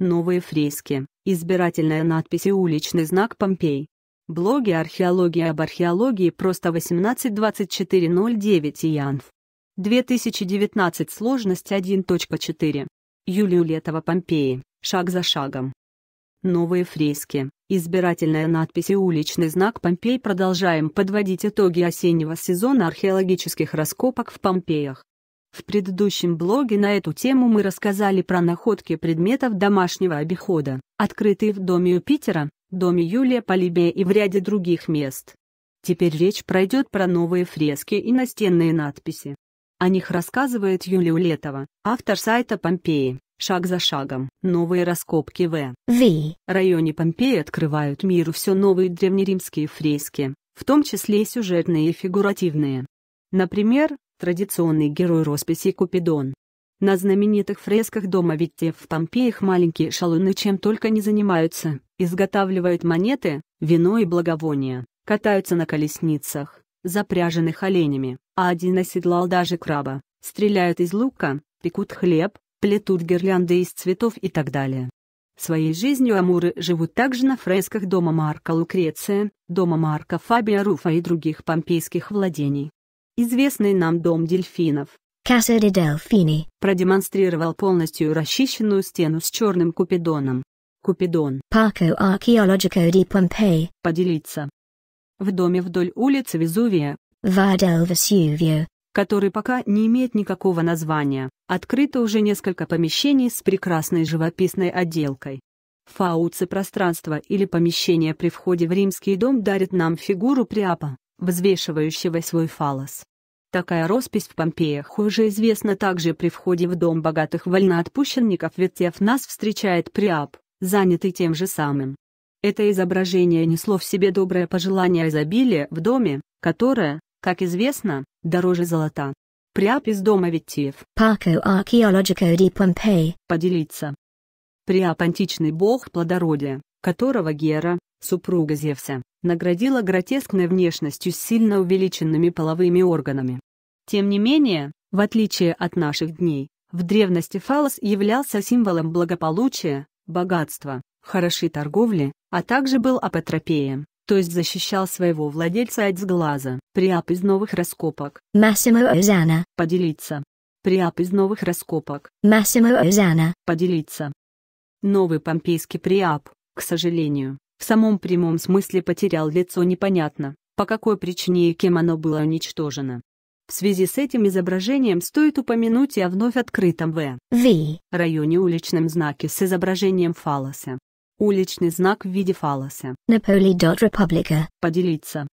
Новые фрески, избирательная надпись и уличный знак Помпей. Блоги археологии об археологии просто 18:24:09 24 и Янф. 2019 сложность 1.4. Юлию Летова Помпеи, шаг за шагом. Новые фрески, избирательная надпись и уличный знак Помпей продолжаем подводить итоги осеннего сезона археологических раскопок в Помпеях. В предыдущем блоге на эту тему мы рассказали про находки предметов домашнего обихода, открытые в доме Юпитера, доме Юлия Полибия и в ряде других мест. Теперь речь пройдет про новые фрески и настенные надписи. О них рассказывает Юлия Улетова, автор сайта Помпеи. Шаг за шагом. Новые раскопки в В районе Помпеи открывают миру все новые древнеримские фрески, в том числе и сюжетные и фигуративные. Например, традиционный герой росписи Купидон. На знаменитых фресках дома Витте в Помпеях маленькие шалуны чем только не занимаются, изготавливают монеты, вино и благовония, катаются на колесницах, запряженных оленями, а один оседлал даже краба, стреляют из лука, пекут хлеб, плетут гирлянды из цветов и так далее. Своей жизнью амуры живут также на фресках дома Марка Лукреция, дома Марка Фабия Руфа и других помпейских владений известный нам дом дельфинов. Casa di Delfini продемонстрировал полностью расчищенную стену с черным купидоном. Купидон. Parco Archeologico di Pompei) Поделиться. В доме вдоль улицы Везувия. del Vesuvio. Который пока не имеет никакого названия, открыто уже несколько помещений с прекрасной живописной отделкой. Фауцы пространства или помещение при входе в римский дом дарит нам фигуру Приапа, взвешивающего свой фалос. Такая роспись в Помпеях уже известна также при входе в дом богатых вольноотпущенников Ветев нас встречает Приап, занятый тем же самым. Это изображение несло в себе доброе пожелание изобилия в доме, которое, как известно, дороже золота. Приап из дома Виттиев. Парко археологико ди Помпей. Поделиться. Приап – античный бог плодородия, которого Гера, супруга Зевса, наградила гротескной внешностью с сильно увеличенными половыми органами. Тем не менее, в отличие от наших дней, в древности фалос являлся символом благополучия, богатства, хорошей торговли, а также был апотропеем, то есть защищал своего владельца от сглаза. Приап из новых раскопок. Массимо Озана. Поделиться. Приап из новых раскопок. Массимо Озана. Поделиться. Новый помпейский приап, к сожалению, в самом прямом смысле потерял лицо непонятно, по какой причине и кем оно было уничтожено. В связи с этим изображением стоит упомянуть и о вновь открытом В. В. районе уличном знаке с изображением фалоса. Уличный знак в виде фалоса. Наполи.република. Поделиться.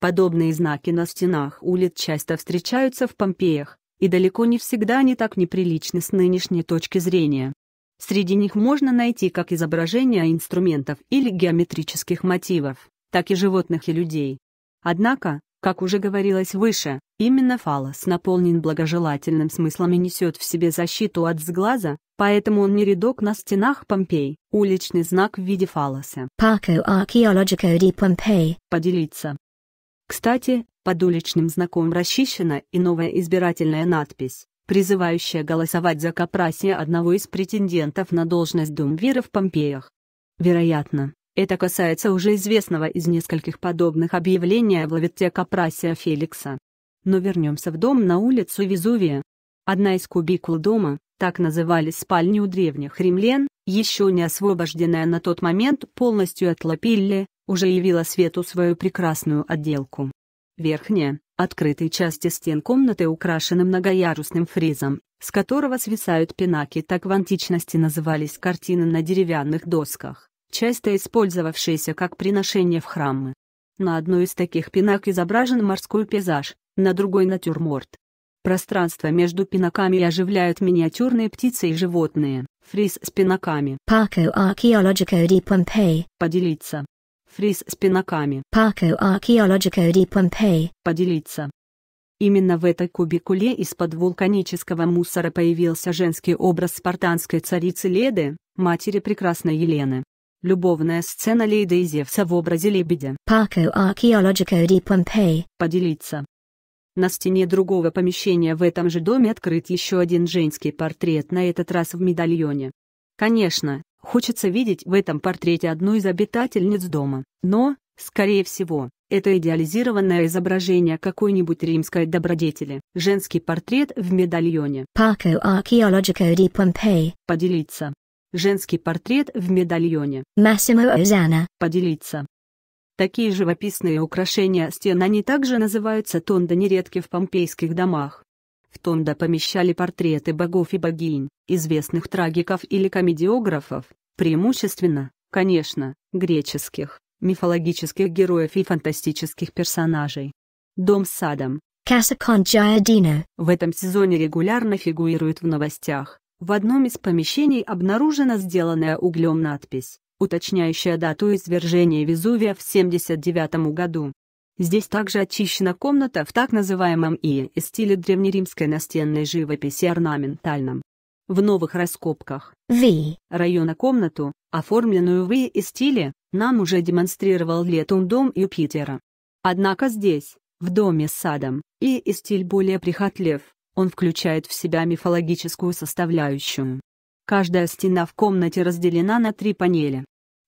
Подобные знаки на стенах улиц часто встречаются в Помпеях, и далеко не всегда они так неприличны с нынешней точки зрения. Среди них можно найти как изображения инструментов или геометрических мотивов, так и животных и людей. Однако, как уже говорилось выше, именно фалос наполнен благожелательным смыслом и несет в себе защиту от сглаза, поэтому он не рядок на стенах Помпей, уличный знак в виде фалоса. Parco Archeologico di Pompeii. Поделиться. Кстати, под уличным знаком расчищена и новая избирательная надпись призывающая голосовать за Капраси одного из претендентов на должность Думвира в Помпеях. Вероятно, это касается уже известного из нескольких подобных объявлений о главе Капрасия Феликса. Но вернемся в дом на улицу Везувия. Одна из кубикул дома, так назывались спальни у древних римлян, еще не освобожденная на тот момент полностью от лапилли, уже явила свету свою прекрасную отделку. Верхняя, открытой части стен комнаты украшена многоярусным фризом, с которого свисают пинаки, так в античности назывались картины на деревянных досках, часто использовавшиеся как приношение в храмы. На одной из таких пинак изображен морской пейзаж, на другой — натюрморт. Пространство между пинаками оживляют миниатюрные птицы и животные. Фриз с пинаками. Parco Archeologico di Pompeii. Поделиться фриз с пинаками. Parco Archeologico di Pompeii. Поделиться. Именно в этой кубикуле из-под вулканического мусора появился женский образ спартанской царицы Леды, матери прекрасной Елены. Любовная сцена Лейды и Зевса в образе лебедя. Parco Archeologico ДИ Pompeii. Поделиться. На стене другого помещения в этом же доме открыт еще один женский портрет, на этот раз в медальоне. Конечно, Хочется видеть в этом портрете одну из обитательниц дома, но, скорее всего, это идеализированное изображение какой-нибудь римской добродетели. Женский портрет в медальоне. Parco Archeologico di Pompeii. Поделиться. Женский портрет в медальоне. Massimo Ozana. Поделиться. Такие живописные украшения стен они также называются тондо нередки в помпейских домах. В Тонда помещали портреты богов и богинь, известных трагиков или комедиографов, преимущественно, конечно, греческих, мифологических героев и фантастических персонажей. Дом с садом. В этом сезоне регулярно фигурирует в новостях. В одном из помещений обнаружена сделанная углем надпись, уточняющая дату извержения Везувия в 79 году. Здесь также очищена комната в так называемом и стиле древнеримской настенной живописи орнаментальном. В новых раскопках V района комнату, оформленную в и стиле, нам уже демонстрировал летом дом Юпитера. Однако здесь, в доме с садом, и, стиль более прихотлив, он включает в себя мифологическую составляющую. Каждая стена в комнате разделена на три панели.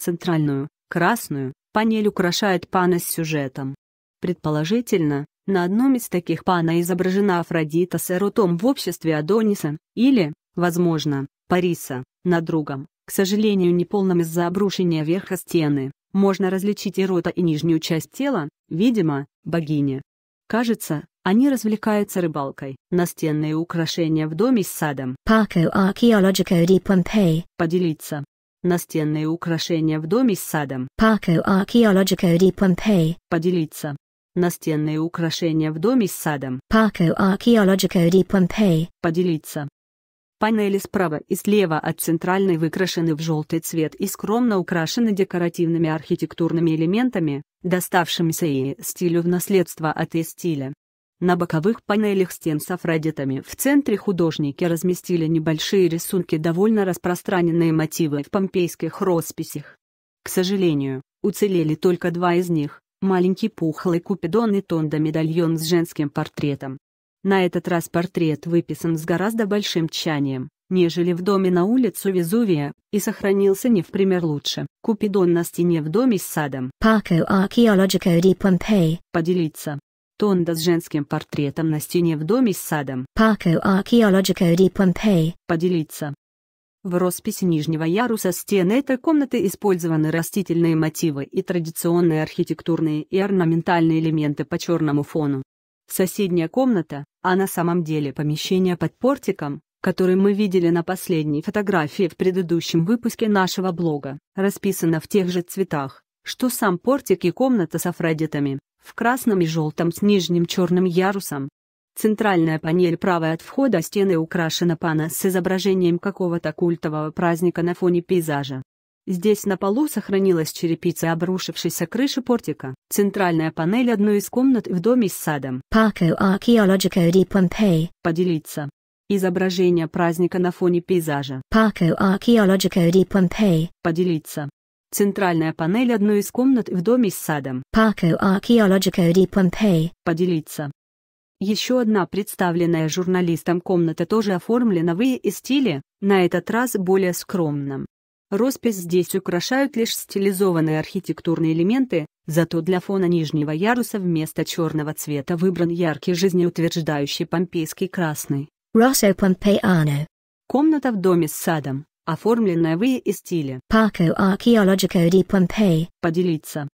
Центральную, красную, панель украшает пана с сюжетом, Предположительно, на одном из таких пана изображена Афродита с Эрутом в обществе Адониса, или, возможно, Париса, на другом, к сожалению неполном из-за обрушения верха стены, можно различить Эрота и нижнюю часть тела, видимо, богини. Кажется, они развлекаются рыбалкой. Настенные украшения в доме с садом. Parco Archeologico di Pompeii. Поделиться. Настенные украшения в доме с садом. Parco Archeologico di Pompeii. Поделиться настенные украшения в доме с садом. Parco Archeologico di Pompeii. Поделиться. Панели справа и слева от центральной выкрашены в желтый цвет и скромно украшены декоративными архитектурными элементами, доставшимися и стилю в наследство от и стиля. На боковых панелях стен с афродитами в центре художники разместили небольшие рисунки довольно распространенные мотивы в помпейских росписях. К сожалению, уцелели только два из них маленький пухлый купидон и тонда медальон с женским портретом. На этот раз портрет выписан с гораздо большим тщанием, нежели в доме на улицу Везувия, и сохранился не в пример лучше. Купидон на стене в доме с садом. Парко archeologico di Pompei. Поделиться. Тонда с женским портретом на стене в доме с садом. Парко archeologico di Pompei. Поделиться. В росписи нижнего яруса стены этой комнаты использованы растительные мотивы и традиционные архитектурные и орнаментальные элементы по черному фону. Соседняя комната, а на самом деле помещение под портиком, который мы видели на последней фотографии в предыдущем выпуске нашего блога, расписана в тех же цветах, что сам портик и комната с афродитами, в красном и желтом с нижним черным ярусом, Центральная панель правая от входа стены украшена пана с изображением какого-то культового праздника на фоне пейзажа. Здесь на полу сохранилась черепица обрушившейся крыши портика. Центральная панель одной из комнат в доме с садом. Parco Archeologico di Pompeii. Поделиться. Изображение праздника на фоне пейзажа. Parco Archeologico di Pompeii. Поделиться. Центральная панель одной из комнат в доме с садом. Parco Archeologico di Pompeii. Поделиться. Еще одна представленная журналистом комната тоже оформлена в и стиле, на этот раз более скромном. Роспись здесь украшают лишь стилизованные архитектурные элементы, зато для фона нижнего яруса вместо черного цвета выбран яркий жизнеутверждающий помпейский красный. Rosso Pompeiano. Комната в доме с садом, оформленная в и стиле. Parco Archeologico di Pompei. Поделиться.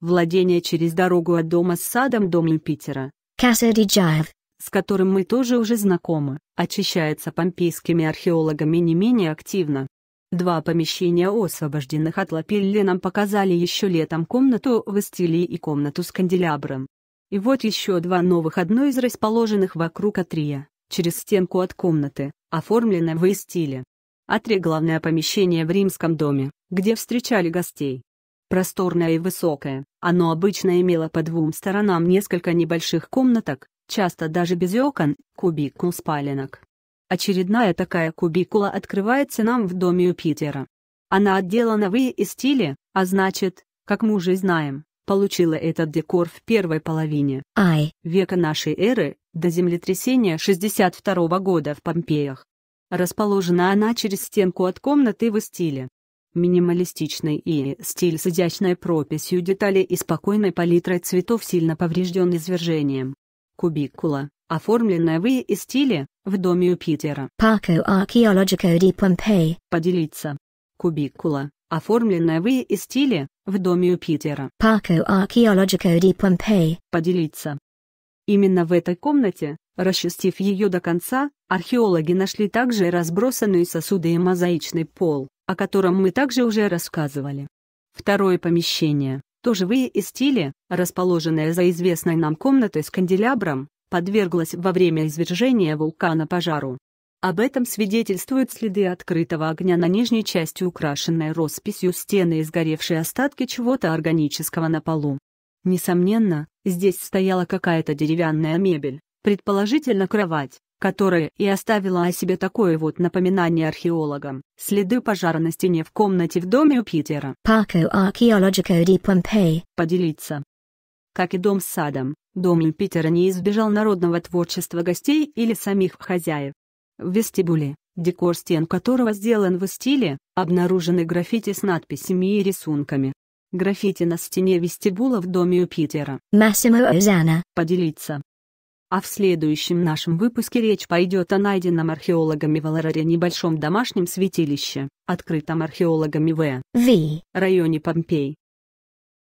Владение через дорогу от дома с садом дом Юпитера, Кассиди Джаев, с которым мы тоже уже знакомы, очищается помпейскими археологами не менее активно. Два помещения, освобожденных от лапилли, нам показали еще летом комнату в стиле и комнату с канделябром. И вот еще два новых, одно из расположенных вокруг Атрия, через стенку от комнаты, оформлено в стиле. Атри – главное помещение в римском доме, где встречали гостей. Просторное и высокое, оно обычно имело по двум сторонам несколько небольших комнаток, часто даже без окон, кубикул спаленок. Очередная такая кубикула открывается нам в доме у Питера. Она отделана в и, и стиле, а значит, как мы уже знаем, получила этот декор в первой половине Ай. века нашей эры, до землетрясения 62 -го года в Помпеях. Расположена она через стенку от комнаты в стиле. Минималистичный и стиль с изящной прописью деталей и спокойной палитрой цветов сильно поврежден извержением. Кубикула, оформленная в и стиле, в доме у Питера. Parco Archeologico di Pompeii. Поделиться. Кубикула, оформленная в и стиле, в доме у Питера. Parco Archeologico di Pompeii. Поделиться. Именно в этой комнате, расчистив ее до конца, археологи нашли также разбросанные сосуды и мозаичный пол о котором мы также уже рассказывали. Второе помещение, тоже в И-стиле, расположенное за известной нам комнатой с канделябром, подверглось во время извержения вулкана пожару. Об этом свидетельствуют следы открытого огня на нижней части украшенной росписью стены и сгоревшие остатки чего-то органического на полу. Несомненно, здесь стояла какая-то деревянная мебель, предположительно кровать, которая и оставила о себе такое вот напоминание археологам. Следы пожара на стене в комнате в доме у Питера. Парко Archeologico di Pompeii. Поделиться. Как и дом с садом, дом Питера не избежал народного творчества гостей или самих хозяев. В вестибуле, декор стен которого сделан в стиле, обнаружены граффити с надписями и рисунками. Граффити на стене вестибула в доме у Массимо Озана. Поделиться. А в следующем нашем выпуске речь пойдет о найденном археологами в Алараре небольшом домашнем святилище, открытом археологами в В районе Помпей.